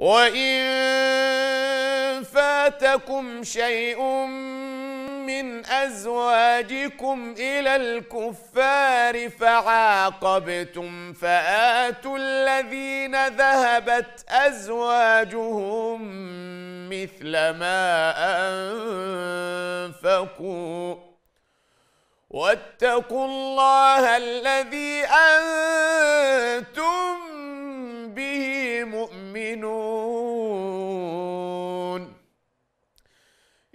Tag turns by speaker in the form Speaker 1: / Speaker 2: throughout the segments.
Speaker 1: وإن فاتكم شيء من أزواجكم إلى الكفار فعاقبتم فآتوا الذين ذهبت أزواجهم مثل ما أنفقوا واتقوا الله الذي أنفقوا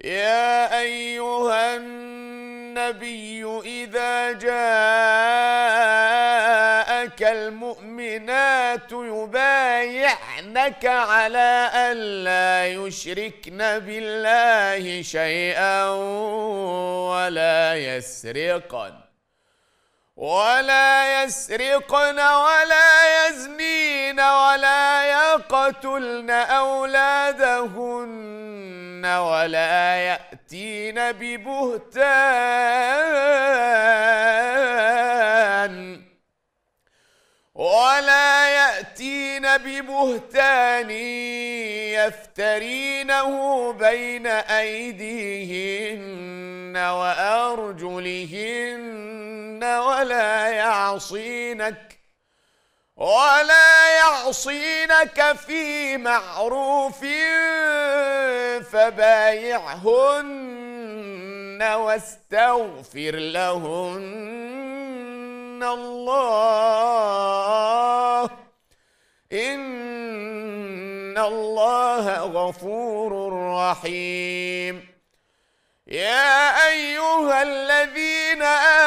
Speaker 1: يا أيها النبي إذا جاءك المؤمنات يبايعنك على أن لا يشركن بالله شيئا ولا يسرقن ولا يسرقن ولا يزنين ولا يقتلن أولادهن ولا يأتين ببهتان ولا يأتين ببهتان يفترينه بين أيديهن وأرجلهن ولا يعصينك ولا يعصينك في معروف فبايعهن واستغفر لهن الله إن الله غفور رحيم يا أيها الذين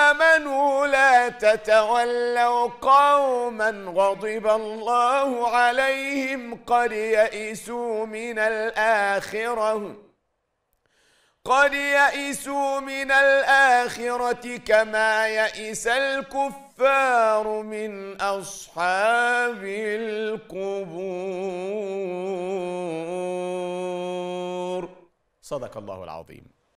Speaker 1: آمنوا لا تتولوا قوما غضب الله عليهم قد يئسوا من الآخرة قد يئسوا من الآخرة كما يئس الكفار من أصحاب القبور صدق الله العظيم